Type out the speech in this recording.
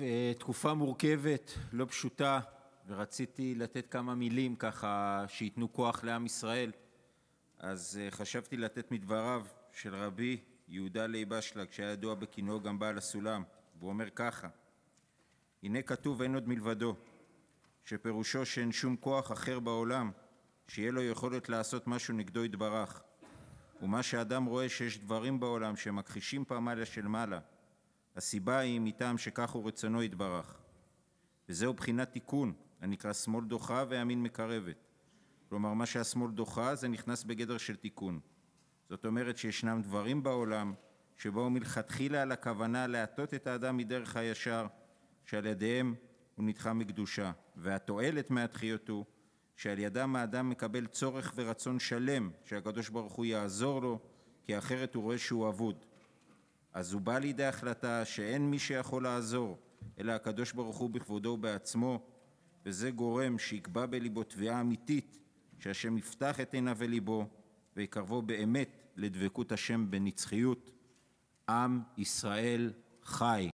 אה, תקופה מורכבת לא פשוטה ורציתי לתת כמה מילים ככה שייתנו כוח לעם ישראל אז אה, חשבתי לתת מדבריו של רבי יהודה ליב אשלג שהיה ידוע בכינויו גם בעל הסולם והוא אומר ככה הנה כתוב אין עוד מלבדו שפירושו שאין שום כוח אחר בעולם שיהיה לו יכולת לעשות משהו נגדו יתברך ומה שאדם רואה שיש דברים בעולם שמכחישים פעמלה של מעלה הסיבה היא מטעם שכך הוא רצונו יתברך. וזהו בחינת תיקון, הנקרא שמאל דוחה והימין מקרבת. כלומר, מה שהשמאל דוחה זה נכנס בגדר של תיקון. זאת אומרת שישנם דברים בעולם שבאו מלכתחילה על הכוונה להטות את האדם מדרך הישר, שעל ידיהם הוא נדחה מקדושה, והתועלת הוא שעל ידם האדם מקבל צורך ורצון שלם שהקדוש ברוך הוא יעזור לו, כי אחרת הוא רואה שהוא אבוד. אז הוא בא לידי החלטה שאין מי שיכול לעזור, אלא הקדוש ברוך הוא בכבודו ובעצמו, וזה גורם שיקבע בליבו תביעה אמיתית, שהשם יפתח את עיניו וליבו, ויקרבו באמת לדבקות השם בנצחיות. עם ישראל חי.